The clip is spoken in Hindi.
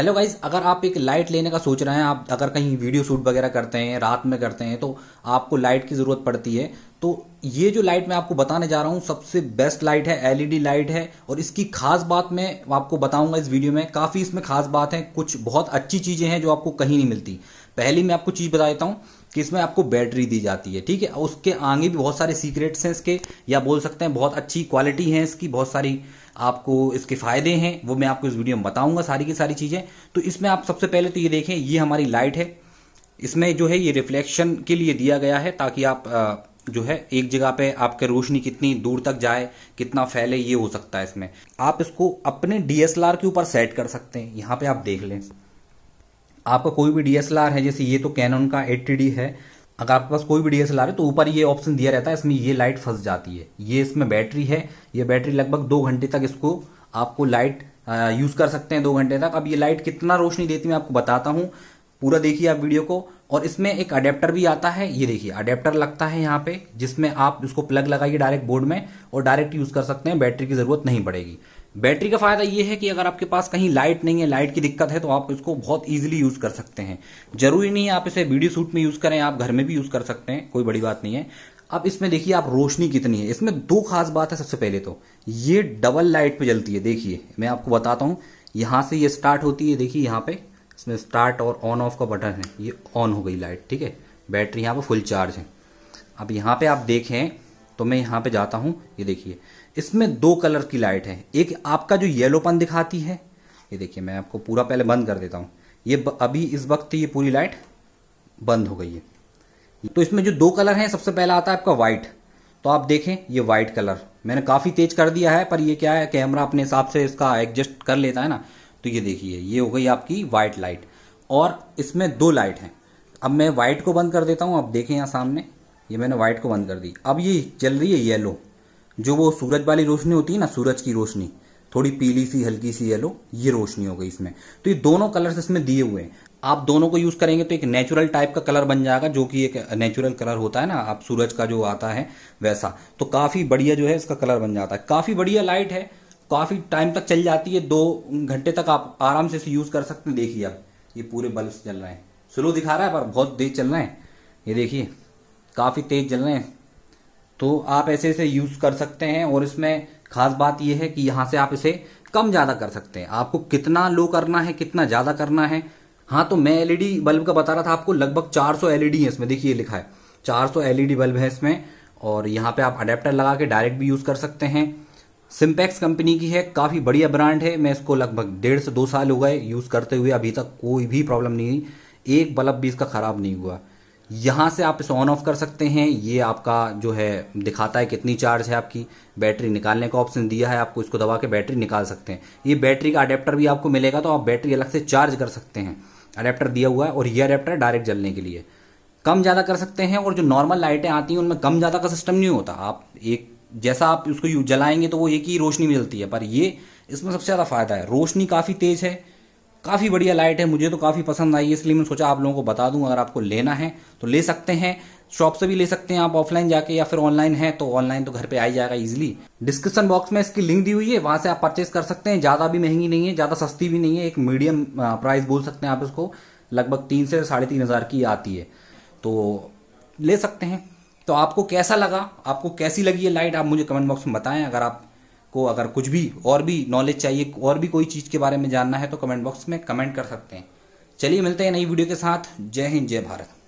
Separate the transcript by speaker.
Speaker 1: हेलो गाइज अगर आप एक लाइट लेने का सोच रहे हैं आप अगर कहीं वीडियो शूट वगैरह करते हैं रात में करते हैं तो आपको लाइट की ज़रूरत पड़ती है तो ये जो लाइट मैं आपको बताने जा रहा हूँ सबसे बेस्ट लाइट है एलईडी लाइट है और इसकी खास बात मैं आपको बताऊंगा इस वीडियो में काफ़ी इसमें खास बात है कुछ बहुत अच्छी चीज़ें हैं जो आपको कहीं नहीं मिलती पहली मैं आपको चीज़ बता देता हूँ कि इसमें आपको बैटरी दी जाती है ठीक है उसके आगे भी बहुत सारे सीक्रेट्स हैं इसके या बोल सकते हैं बहुत अच्छी क्वालिटी है इसकी बहुत सारी आपको इसके फायदे हैं वो मैं आपको इस वीडियो में बताऊंगा सारी की सारी चीज़ें तो इसमें आप सबसे पहले तो ये देखें ये हमारी लाइट है इसमें जो है ये रिफ्लेक्शन के लिए दिया गया है ताकि आप जो है एक जगह पे आपके रोशनी कितनी दूर तक जाए कितना फैले ये हो सकता है इसमें आप इसको अपने डीएसएलआर के ऊपर सेट कर सकते हैं यहाँ पे आप देख लें आपका कोई भी डीएसएलआर है जैसे ये तो कैनन का एट है अगर आपके पास कोई भी डी है तो ऊपर ये ऑप्शन दिया रहता है इसमें ये लाइट फंस जाती है ये इसमें बैटरी है ये बैटरी लगभग दो घंटे तक इसको आपको लाइट यूज़ कर सकते हैं दो घंटे तक अब ये लाइट कितना रोशनी देती है मैं आपको बताता हूँ पूरा देखिए आप वीडियो को और इसमें एक अडेप्टर भी आता है ये देखिए अडेप्टर लगता है यहाँ पे जिसमें आप इसको प्लग लगाइए डायरेक्ट बोर्ड में और डायरेक्ट यूज़ कर सकते हैं बैटरी की ज़रूरत नहीं पड़ेगी बैटरी का फायदा यह है कि अगर आपके पास कहीं लाइट नहीं है लाइट की दिक्कत है तो आप इसको बहुत ईजिली यूज कर सकते हैं जरूरी नहीं है आप इसे वीडियो शूट में यूज करें आप घर में भी यूज कर सकते हैं कोई बड़ी बात नहीं है अब इसमें देखिए आप रोशनी कितनी है इसमें दो खास बात है सबसे पहले तो ये डबल लाइट पे जलती है देखिए मैं आपको बताता हूं यहां से ये स्टार्ट होती है देखिए यहां पे इसमें स्टार्ट और ऑन ऑफ का बटन है ये ऑन हो गई लाइट ठीक है बैटरी यहाँ पर फुल चार्ज है अब यहां पर आप देखें तो मैं यहां पे जाता हूं ये देखिए इसमें दो कलर की लाइट है एक आपका जो येलोपन दिखाती है ये देखिए मैं आपको पूरा पहले बंद कर देता हूं ये अभी इस वक्त ये पूरी लाइट बंद हो गई है तो इसमें जो दो कलर है सबसे पहला आता है आपका व्हाइट तो आप देखें ये व्हाइट कलर मैंने काफ़ी तेज कर दिया है पर ये क्या है कैमरा अपने हिसाब से इसका एडजस्ट कर लेता है ना तो ये देखिए ये हो गई आपकी व्हाइट लाइट और इसमें दो लाइट हैं अब मैं व्हाइट को बंद कर देता हूं आप देखें यहां सामने ये मैंने व्हाइट को बंद कर दी अब ये चल रही है येलो जो वो सूरज वाली रोशनी होती है ना सूरज की रोशनी थोड़ी पीली सी हल्की सी येलो ये रोशनी हो गई इसमें तो ये दोनों कलर्स इसमें दिए हुए हैं आप दोनों को यूज करेंगे तो एक नेचुरल टाइप का कलर बन जाएगा जो कि एक नेचुरल कलर होता है ना आप सूरज का जो आता है वैसा तो काफी बढ़िया जो है इसका कलर बन जाता है काफी बढ़िया लाइट है काफी टाइम तक चल जाती है दो घंटे तक आप आराम से इसे यूज कर सकते हैं देखिए आप ये पूरे बल्ब चल रहे हैं स्लो दिखा रहा है पर बहुत देर चल रहे हैं ये देखिए काफ़ी तेज जल रहे हैं तो आप ऐसे ऐसे यूज़ कर सकते हैं और इसमें खास बात यह है कि यहाँ से आप इसे कम ज़्यादा कर सकते हैं आपको कितना लो करना है कितना ज़्यादा करना है हाँ तो मैं एलईडी बल्ब का बता रहा था आपको लगभग 400 एलईडी है इसमें देखिए लिखा है 400 एलईडी बल्ब है इसमें और यहाँ पे आप अडेप्टर लगा के डायरेक्ट भी यूज़ कर सकते हैं सिम्पैक्स कंपनी की है काफ़ी बढ़िया ब्रांड है मैं इसको लगभग डेढ़ से दो साल हो गए यूज़ करते हुए अभी तक कोई भी प्रॉब्लम नहीं हुई एक बल्ब भी इसका ख़राब नहीं हुआ यहाँ से आप इसे ऑन ऑफ कर सकते हैं ये आपका जो है दिखाता है कितनी चार्ज है आपकी बैटरी निकालने का ऑप्शन दिया है आपको इसको दबा के बैटरी निकाल सकते हैं ये बैटरी का अडेप्टर भी आपको मिलेगा तो आप बैटरी अलग से चार्ज कर सकते हैं अडेप्टर दिया हुआ है और ये अडेप्टर डायरेक्ट जलने के लिए कम ज़्यादा कर सकते हैं और जो नॉर्मल लाइटें आती हैं उनमें कम ज़्यादा का सिस्टम नहीं होता आप एक जैसा आप उसको जलाएंगे तो वो एक ही रोशनी मिलती है पर ये इसमें सबसे ज़्यादा फायदा है रोशनी काफ़ी तेज़ है काफ़ी बढ़िया लाइट है मुझे तो काफ़ी पसंद आई इसलिए मैं सोचा आप लोगों को बता दूं अगर आपको लेना है तो ले सकते हैं शॉप से भी ले सकते हैं आप ऑफलाइन जाके या फिर ऑनलाइन है तो ऑनलाइन तो घर पे आ ही जाएगा इजीली डिस्क्रिप्शन बॉक्स में इसकी लिंक दी हुई है वहां से आप परचेज कर सकते हैं ज़्यादा भी महंगी नहीं है ज़्यादा सस्ती भी नहीं है एक मीडियम प्राइस बोल सकते हैं आप इसको लगभग तीन से साढ़े तीन हज़ार की आती है तो ले सकते हैं तो आपको कैसा लगा आपको कैसी लगी ये लाइट आप मुझे कमेंट बॉक्स में बताएं अगर आप को अगर कुछ भी और भी नॉलेज चाहिए और भी कोई चीज़ के बारे में जानना है तो कमेंट बॉक्स में कमेंट कर सकते हैं चलिए मिलते हैं नई वीडियो के साथ जय हिंद जय भारत